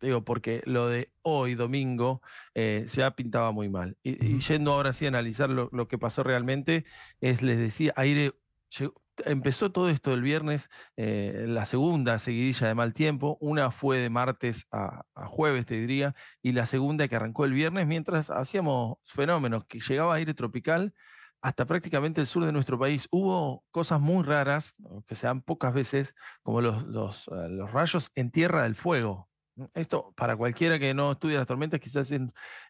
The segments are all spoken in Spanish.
digo, porque lo de hoy, domingo, eh, se ha pintaba muy mal. Y, yendo ahora sí a analizar lo, que pasó realmente, es, les decía, aire... empezó todo esto el viernes, eh, la segunda seguidilla de mal tiempo, una fue de martes a, jueves, te diría, y la segunda que arrancó el viernes, mientras hacíamos fenómenos, que llegaba aire tropical hasta prácticamente el sur de nuestro país. Hubo cosas muy raras, que se dan pocas veces, como los, los, eh, los rayos en Tierra del Fuego, esto, para cualquiera que no estudia las tormentas, quizás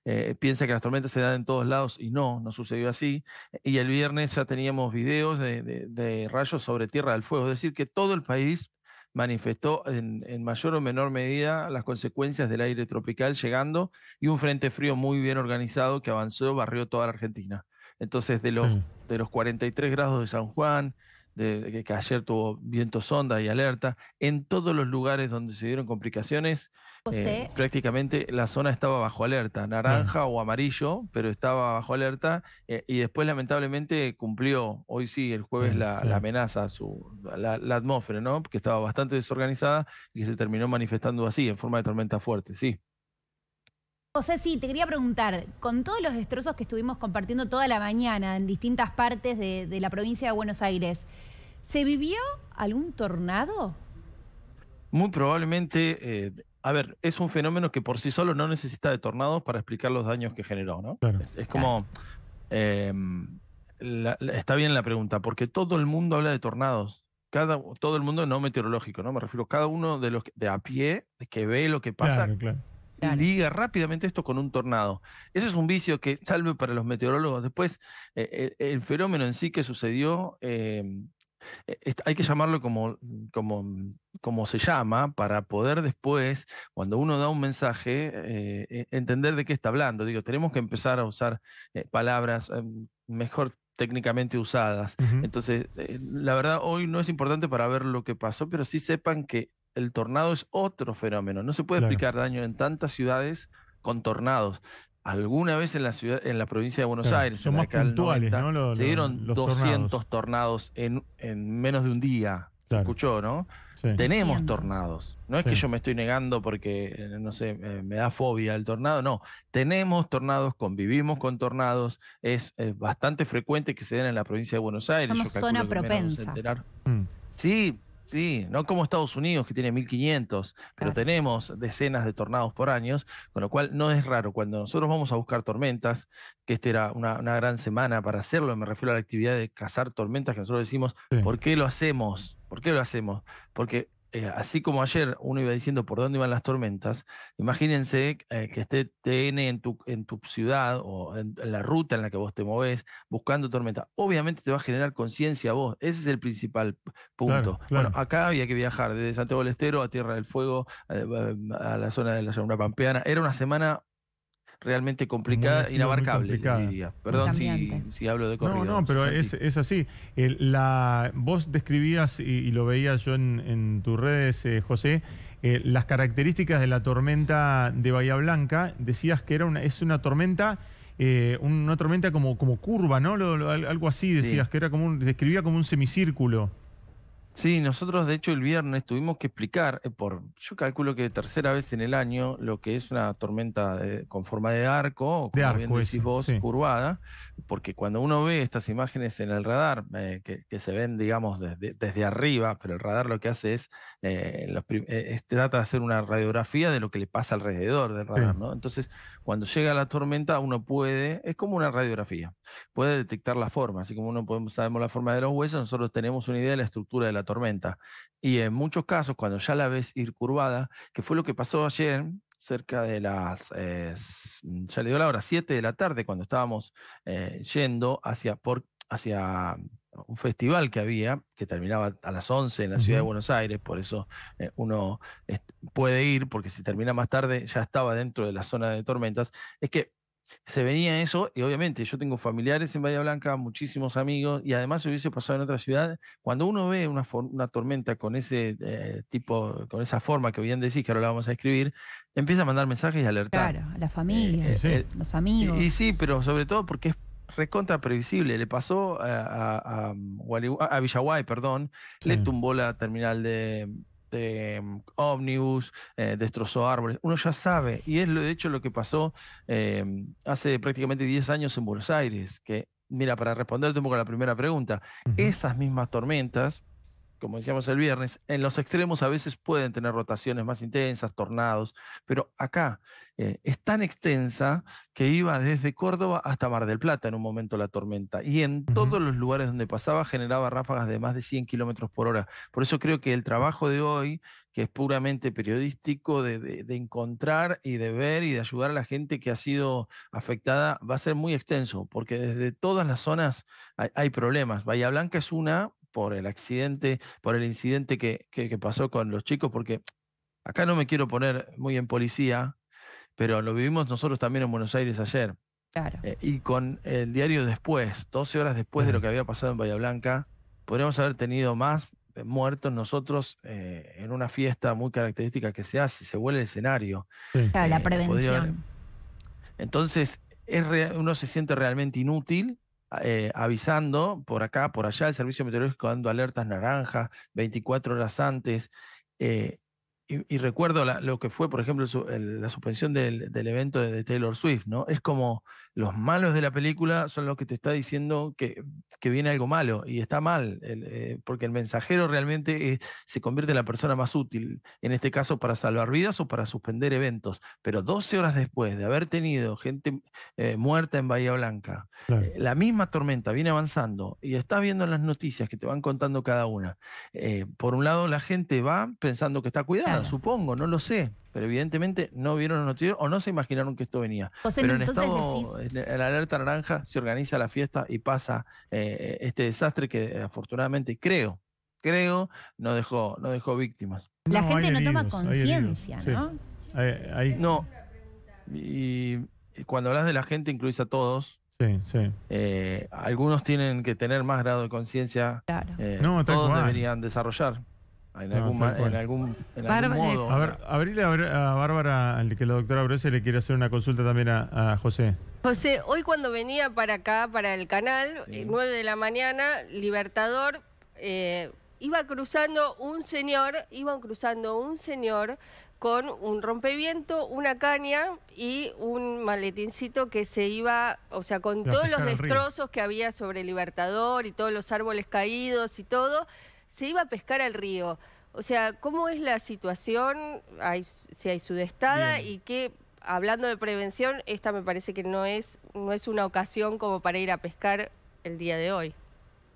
eh, piensa que las tormentas se dan en todos lados y no, no sucedió así. Y el viernes ya teníamos videos de, rayos sobre Tierra del Fuego, es decir, que todo el país manifestó en, en, mayor o menor medida las consecuencias del aire tropical llegando y un frente frío muy bien organizado que avanzó, barrió toda la Argentina. Entonces, de los, mm. de los 43 grados de San Juan, que ayer tuvo viento sonda y alerta, en todos los lugares donde se dieron complicaciones, eh, prácticamente la zona estaba bajo alerta, mm. naranja o amarillo, pero estaba bajo alerta eh, y después lamentablemente cumplió, hoy sí, el jueves mm, la, la, amenaza, su, la, atmósfera, ¿no? que estaba bastante desorganizada y se terminó manifestando así, en forma de tormenta fuerte, sí. José, sí, te quería preguntar, con todos los destrozos que estuvimos compartiendo toda la mañana en distintas partes de la provincia de Buenos Aires, ¿Se vivió algún tornado? Muy probablemente, eh, a ver, es un fenómeno que por sí solo no necesita de tornados para explicar los daños que generó, ¿no? Es, como... Em, está bien la pregunta, porque todo el mundo habla de tornados. Cada, todo el mundo no meteorológico, ¿no? Me refiero, a cada uno de los de a pie que ve lo que pasa liga rápidamente esto con un tornado. Ese es un vicio que, salve para los meteorólogos, después eh, eh, el, fenómeno en sí que sucedió em, eh, hay que llamarlo como, como, como, se llama para poder después, cuando uno da un mensaje, eh, e, entender de qué está hablando. Digo, tenemos que empezar a usar eh, palabras em, mejor técnicamente usadas. Entonces, la verdad, hoy no es importante para ver lo que pasó, pero sí sepan que el tornado es otro fenómeno. No se puede explicar daño en tantas ciudades con tornados alguna vez en la ciudad, en la provincia de Buenos Aires, son se dieron 200 tornados, en, en, menos de un día. Se escuchó, ¿no? Tenemos tornados. No es que yo me estoy negando porque, eh, no sé, eh, me da fobia el tornado. No, tenemos tornados, convivimos con tornados. Es, eh, bastante frecuente que se den en la provincia de Buenos Aires. Somos zona propensa. Mm. Sí, Sí, no como Estados Unidos que tiene 1500, pero tenemos decenas de tornados por años, con lo cual no es raro. Cuando nosotros vamos a buscar tormentas, que esta era una, gran semana para hacerlo, me refiero a la actividad de cazar tormentas que nosotros decimos, ¿por qué lo hacemos? ¿Por qué lo hacemos? Porque eh, así como ayer uno iba diciendo por dónde iban las tormentas, imagínense eh, que esté TN en tu, en tu ciudad o en, la ruta en la que vos te movés buscando tormenta. Obviamente te va a generar conciencia vos, ese es el principal punto. Bueno, acá había que viajar desde Santiago del Estero a Tierra del Fuego, eh, a, la zona de la Llanura Pampeana. Era una semana realmente complicada, inabarcable, diría. Perdón si, hablo de corrido. No, no, pero es, es así. la, vos describías, y, lo veía yo en, en tus redes, eh, José, eh, las características de la tormenta de Bahía Blanca. Decías que era una, es una tormenta... Eh, una tormenta como, como curva, ¿no? algo así decías, que era como un, describía como un semicírculo. Sí, nosotros de hecho el viernes tuvimos que explicar, eh, por yo calculo que tercera vez en el año, lo que es una tormenta con forma de arco, como bien decís vos, curvada, porque cuando uno ve estas imágenes en el radar, eh, que, se ven, digamos, desde, arriba, pero el radar lo que hace eh, es, trata de hacer una radiografía de lo que le pasa alrededor del radar, ¿no? Entonces, cuando llega la tormenta, uno puede, es como una radiografía, puede detectar la forma, así como uno podemos, sabemos la forma de los huesos, nosotros tenemos una idea de la estructura de la tormenta. Y en muchos casos, cuando ya la ves ir curvada, que fue lo que pasó ayer, cerca de las, eh, mm, ya le dio la hora, 7 de la tarde, cuando estábamos eh, yendo hacia, por, hacia un festival que había, que terminaba a las 11 en la ciudad de Buenos Aires, por eso eh, uno este, puede ir, porque si termina más tarde ya estaba dentro de la zona de tormentas, es que se venía eso, y obviamente yo tengo familiares en Bahía Blanca, muchísimos amigos, y además se hubiese pasado en otra ciudad. Cuando uno ve una, tormenta con ese eh, tipo, con esa forma que bien decís, que ahora la vamos a escribir, empieza a mandar mensajes y alertar. Claro, a la eh, familia, a eh, los amigos. Y, sí, pero sobre todo porque es recontra previsible. Le pasó a, a, mm, Villaguay, perdón, le tumbó la terminal de, este, mm, ómnibus, eh, destrozó árboles. Uno ya sabe, y es lo, de hecho lo que pasó eh, hace prácticamente 10 años en Buenos Aires, que, mira, para responderte un poco a la primera pregunta, esas mismas tormentas como decíamos el viernes, en los extremos a veces pueden tener rotaciones más intensas, tornados, pero acá eh, es tan extensa que iba desde Córdoba hasta Mar del Plata en un momento la tormenta. Y en todos los lugares donde pasaba generaba ráfagas de más de 100 kilómetros por hora. Por eso creo que el trabajo de hoy, que es puramente periodístico, de, encontrar y de ver y de ayudar a la gente que ha sido afectada, va a ser muy extenso, porque desde todas las zonas hay, hay problemas. Bahía Blanca es una, por el accidente, por el incidente que, pasó con los chicos, porque acá no me quiero poner muy en policía, pero lo vivimos nosotros también en Buenos Aires ayer. Claro. Eh, y con el diario después, 12 horas después de lo que había pasado en Bahía Blanca, podríamos haber tenido más eh, muertos nosotros eh, en una fiesta muy característica que se hace, se vuelve el escenario. Claro, la prevención. Entonces, es uno se siente realmente inútil eh, avisando por acá, por allá, el servicio meteorológico dando alertas naranjas 24 horas antes. Eh, y, recuerdo lo que fue, por ejemplo, la suspensión del, evento de, Taylor Swift, ¿no? Es como los malos de la película son los que te está diciendo que, que viene algo malo y está mal, eh, porque el mensajero realmente se convierte en la persona más útil, en este caso para salvar vidas o para suspender eventos. Pero 12 horas después de haber tenido gente eh, muerta en Bahía Blanca, eh, la misma tormenta viene avanzando y estás viendo las noticias que te van contando cada una. por un lado, la gente va pensando que está cuidada Supongo, no lo sé. Pero evidentemente no vieron los noticios o no se imaginaron que esto venía. pero en estado, en la alerta naranja se organiza la fiesta y pasa eh, este desastre que eh, afortunadamente creo, creo, no dejó, no dejó víctimas. La gente no toma conciencia, ¿no? No. Y cuando hablas de la gente incluís a todos, Sí, sí. Eh, algunos tienen que tener más grado de conciencia. Claro. todos deberían desarrollar. Ah, en, algún, modo. A ver, abrirle a, Bárbara, que la doctora Brose le quiere hacer una consulta también a, José. José, hoy cuando venía para acá, para el canal, eh, nueve 9 de la mañana, Libertador, eh, iba cruzando un señor, iban cruzando un señor con un rompeviento, una caña y un maletincito que se iba, o sea, con todos los destrozos que había sobre Libertador y todos los árboles caídos y todo, se iba a pescar al río. O sea, ¿cómo es la situación? si hay sudestada y que, hablando de prevención, esta me parece que no es, no es una ocasión como para ir a pescar el día de hoy.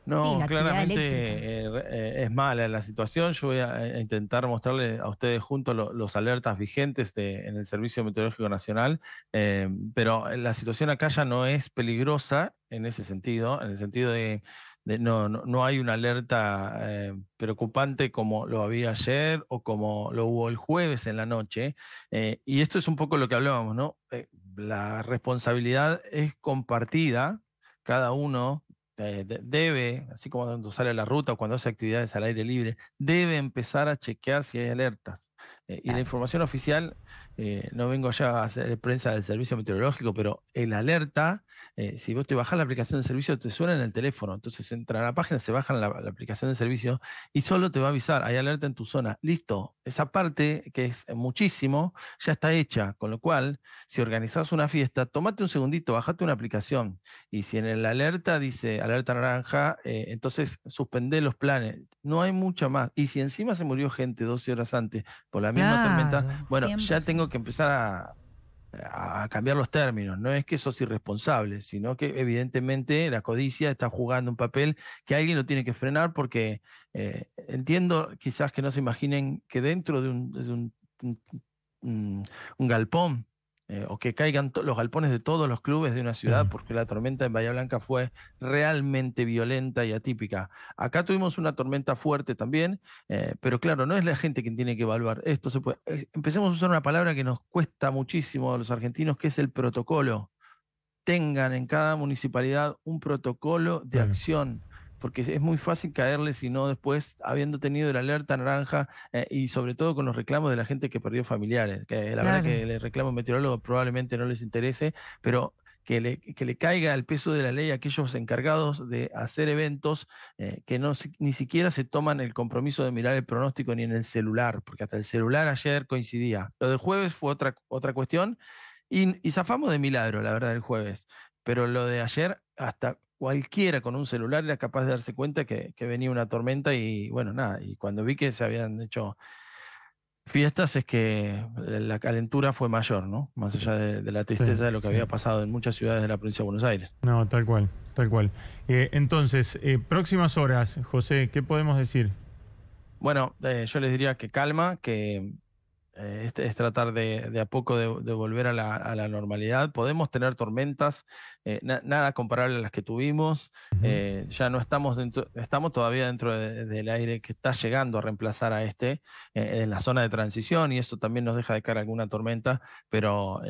No, claramente eh, eh, es mala la situación. Yo voy a, eh, intentar mostrarle a ustedes juntos los alertas vigentes en el Servicio Meteorológico Nacional, pero la situación acá ya no es peligrosa en ese sentido, en el sentido de, de no, no, no, hay una alerta preocupante como lo había ayer o como lo hubo el jueves en la noche. y esto es un poco lo que hablábamos, ¿no? la responsabilidad es compartida, cada uno eh, debe, así como cuando sale a la ruta o cuando hace actividades al aire libre, debe empezar a chequear si hay alertas. Eh, y la información oficial, eh, no vengo allá a hacer prensa del servicio meteorológico, pero el alerta, eh, si vos te bajás la aplicación de servicio, te suena en el teléfono. Entonces entra a la página, se baja la, aplicación de servicio y solo te va a avisar, hay alerta en tu zona. Listo, esa parte, que es muchísimo, ya está hecha. Con lo cual, si organizás una fiesta, tomate un segundito, bajate una aplicación. Y si en el alerta dice alerta naranja, entonces suspende los planes. No hay mucha más. Y si encima se murió gente 12 horas antes, la misma tormenta. Bueno, ya tengo que empezar a, cambiar los términos. No es que sos irresponsable, sino que evidentemente la codicia está jugando un papel que alguien lo tiene que frenar porque eh, entiendo quizás que no se imaginen que dentro de un galpón eh, o que caigan los galpones de todos los clubes de una ciudad, porque la tormenta en Bahía Blanca fue realmente violenta y atípica. Acá tuvimos una tormenta fuerte también, eh, pero claro, no es la gente quien tiene que evaluar. Esto se eh, empecemos a usar una palabra que nos cuesta muchísimo a los argentinos, que es el protocolo. Tengan en cada municipalidad un protocolo de acción porque es muy fácil caerle si no después, habiendo tenido la alerta naranja eh, y sobre todo con los reclamos de la gente que perdió familiares, que la verdad que el reclamo meteorólogo probablemente no les interese, pero que le, que le, caiga el peso de la ley a aquellos encargados de hacer eventos eh, que no, ni siquiera se toman el compromiso de mirar el pronóstico ni en el celular, porque hasta el celular ayer coincidía. Lo del jueves fue otra, otra cuestión y zafamos de milagro, la verdad, el jueves. Pero lo de ayer, hasta cualquiera con un celular era capaz de darse cuenta que, venía una tormenta y bueno, nada, y cuando vi que se habían hecho fiestas es que la calentura fue mayor, ¿no? Más allá de, la tristeza de lo que había pasado en muchas ciudades de la provincia de Buenos Aires. No, tal cual, tal cual. Eh, entonces, eh, próximas horas, José, ¿qué podemos decir? Bueno, eh, yo les diría que calma, que eh, este, es, tratar de, a poco de, volver a la, normalidad. Podemos tener tormentas, eh, nada comparable a las que tuvimos. Eh, ya no estamos dentro, estamos todavía dentro del aire que está llegando a reemplazar a este en la zona de transición y eso también nos deja de cara alguna tormenta, pero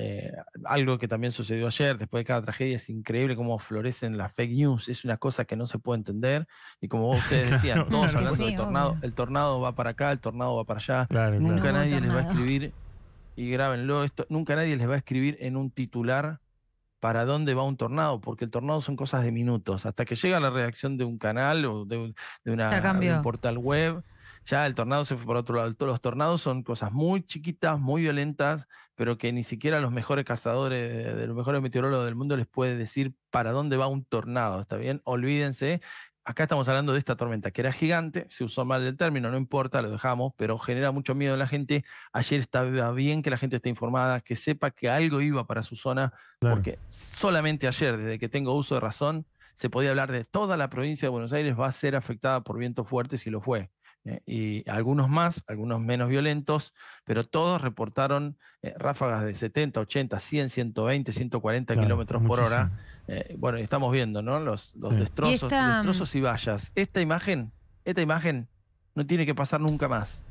algo que también sucedió ayer, después de cada tragedia, es increíble cómo florecen las fake news. Es una cosa que no se puede entender y como ustedes decían, tornado, el tornado va para acá, el tornado va para allá, nunca nadie les va a escribir, y grábenlo, esto, nunca nadie les va a escribir en un titular para dónde va un tornado, porque el tornado son cosas de minutos. Hasta que llega la reacción de un canal o de, un portal web, ya el tornado se fue para otro lado. Los tornados son cosas muy chiquitas, muy violentas, pero que ni siquiera los mejores cazadores, de los mejores meteorólogos del mundo les puede decir para dónde va un tornado, ¿está bien? Olvídense, acá estamos hablando de esta tormenta que era gigante, se usó mal el término, no importa, lo dejamos, pero genera mucho miedo en la gente. Ayer estaba bien que la gente esté informada, que sepa que algo iba para su zona, porque solamente ayer, desde que tengo uso de razón, se podía hablar de toda la provincia de Buenos Aires va a ser afectada por vientos fuertes y lo fue. Eh, y algunos más, algunos menos violentos, pero todos reportaron eh, ráfagas de 70, 80, 100, 120, 140 kilómetros por hora. Eh, bueno, estamos viendo, ¿no? Los, destrozos, y destrozos mm. y vallas. Esta imagen, esta imagen no tiene que pasar nunca más.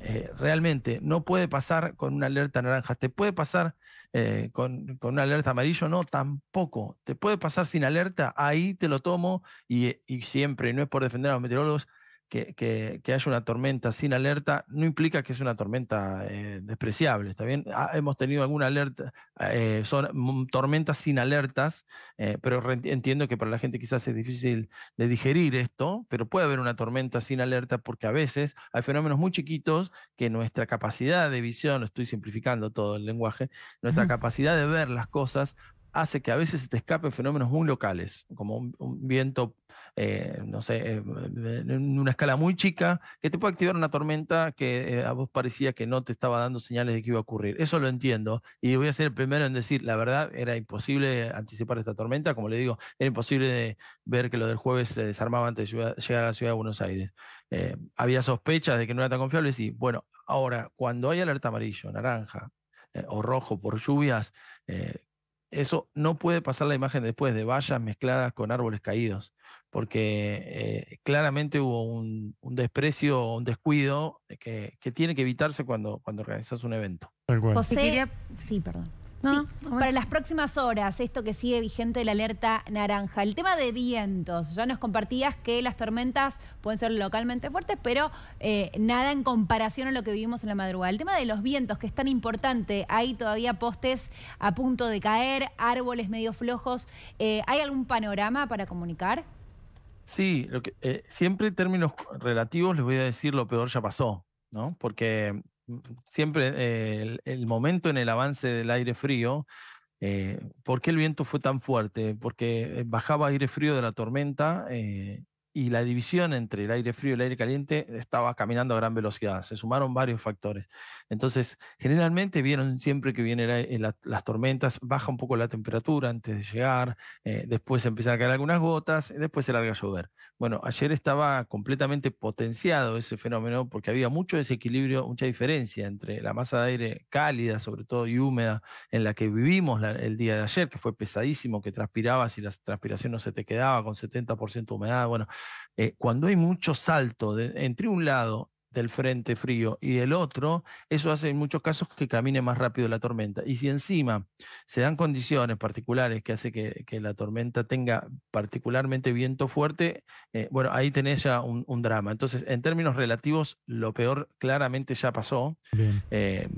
Eh, realmente, no puede pasar con una alerta naranja. Te puede pasar con, una alerta amarillo, no, tampoco. Te puede pasar sin alerta, ahí te lo tomo y, y siempre, no es por defender a los meteorólogos, que, haya una tormenta sin alerta no implica que es una tormenta eh, despreciable, ¿está bien? Ah, hemos tenido alguna alerta, eh, son tormentas sin alertas, eh, pero entiendo que para la gente quizás es difícil de digerir esto, pero puede haber una tormenta sin alerta porque a veces hay fenómenos muy chiquitos que nuestra capacidad de visión, estoy simplificando todo el lenguaje, nuestra capacidad de ver las cosas hace que a veces se te escapen fenómenos muy locales, como un, viento, eh, no sé, eh, en una escala muy chica, que te puede activar una tormenta que eh, a vos parecía que no te estaba dando señales de que iba a ocurrir. Eso lo entiendo y voy a ser el primero en decir, la verdad, era imposible anticipar esta tormenta, como le digo, era imposible ver que lo del jueves se desarmaba antes de llegar a la ciudad de Buenos Aires. había sospechas de que no era tan confiable, sí. Bueno, ahora, cuando hay alerta amarillo, naranja, o rojo por lluvias, eso no puede pasar la imagen después de vallas mezcladas con árboles caídos, porque eh, claramente hubo un, desprecio un descuido eh, que, tiene que evitarse cuando, cuando organizas un evento. sí, perdón para las próximas horas, esto que sigue vigente la alerta naranja. El tema de vientos, ya nos compartías que las tormentas pueden ser localmente fuertes, pero eh, nada en comparación a lo que vivimos en la madrugada. El tema de los vientos, que es tan importante, hay todavía postes a punto de caer, árboles medio flojos. Eh, ¿Hay algún panorama para comunicar? Sí, eh, siempre en términos relativos les voy a decir lo peor ya pasó, ¿no? Porque siempre eh, el, momento en el avance del aire frío, eh, ¿por qué el viento fue tan fuerte? Porque eh, bajaba aire frío de la tormenta y la división entre el aire frío y el aire caliente estaba caminando a gran velocidad. Se sumaron varios factores. Entonces, generalmente vieron siempre que vienen las tormentas, baja un poco la temperatura antes de llegar, después empiezan a caer algunas gotas, después se larga a llover. Bueno, ayer estaba completamente potenciado ese fenómeno porque había mucho desequilibrio, mucha diferencia entre la masa de aire cálida, sobre todo y húmeda, en la que vivimos el día de ayer, que fue pesadísimo, que transpirabas y la transpiración no se te quedaba con 70% de humedad. Bueno, eh, cuando hay mucho salto entre un lado el frente frío y el otro, eso hace en muchos casos que camine más rápido la tormenta. Y si encima se dan condiciones particulares que hace que, la tormenta tenga particularmente viento fuerte, eh, bueno, ahí tenés ya un, drama. Entonces, en términos relativos, lo peor claramente ya pasó. Eh,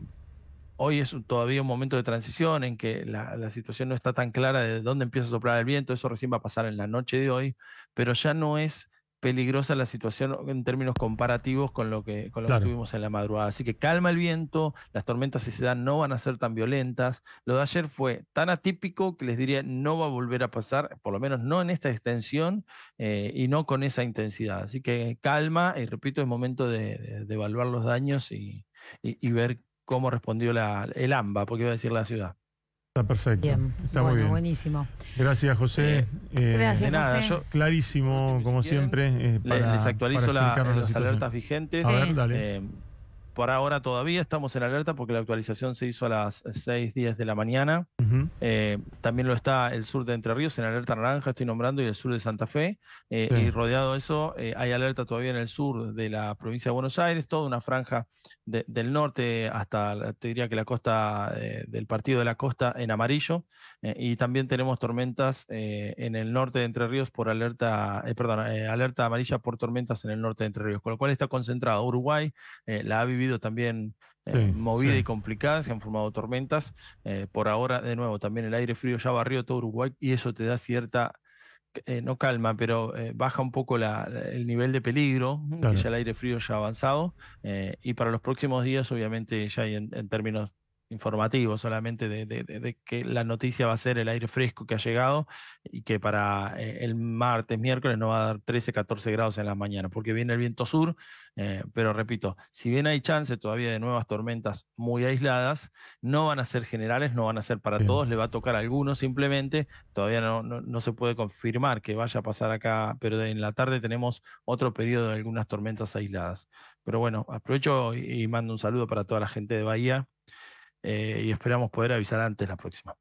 hoy es todavía un momento de transición en que la, la situación no está tan clara de dónde empieza a soplar el viento, eso recién va a pasar en la noche de hoy, pero ya no es peligrosa la situación en términos comparativos con lo que, con lo que tuvimos en la madrugada. Así que calma el viento, las tormentas si se dan no van a ser tan violentas. Lo de ayer fue tan atípico que les diría no va a volver a pasar, por lo menos no en esta extensión eh, y no con esa intensidad. Así que calma y repito, es momento de, evaluar los daños y, ver cómo respondió la, el AMBA, porque iba a decir la ciudad. Está perfecto. Está muy bien. Buenísimo. Gracias, José. Eh, eh Gracias, de nada, Yo, clarísimo, como siempre. Eh, para, les actualizo las alertas vigentes. A ver, dale. Eh, por ahora todavía estamos en alerta porque la actualización se hizo a las 6, días de la mañana. Eh, también lo está el sur de Entre Ríos en alerta naranja, estoy nombrando, y el sur de Santa Fe. Eh, y rodeado de eso, eh, hay alerta todavía en el sur de la provincia de Buenos Aires, toda una franja del norte hasta, te diría que la costa del partido de la costa en amarillo. y también tenemos tormentas en el norte de Entre Ríos por alerta, perdón, alerta amarilla por tormentas en el norte de Entre Ríos, con lo cual está concentrado Uruguay, la ha vivido también eh, movida y complicada, se han formado tormentas. Eh, por ahora, de nuevo, también el aire frío ya barrió todo Uruguay y eso te da cierta, eh, no calma, pero baja un poco la, el nivel de peligro, que ya el aire frío ya ha avanzado. y para los próximos días, obviamente, ya hay en términos informativo solamente de, que la noticia va a ser el aire fresco que ha llegado y que para eh, el martes, miércoles no va a dar 13, 14 grados en la mañana, porque viene el viento sur, eh, pero repito, si bien hay chance todavía de nuevas tormentas muy aisladas, no van a ser generales, no van a ser para todos, le va a tocar a algunos simplemente, todavía no, no, se puede confirmar que vaya a pasar acá, pero en la tarde tenemos otro periodo de algunas tormentas aisladas. Pero bueno, aprovecho y mando un saludo para toda la gente de Bahía. Eh, y esperamos poder avisar antes la próxima.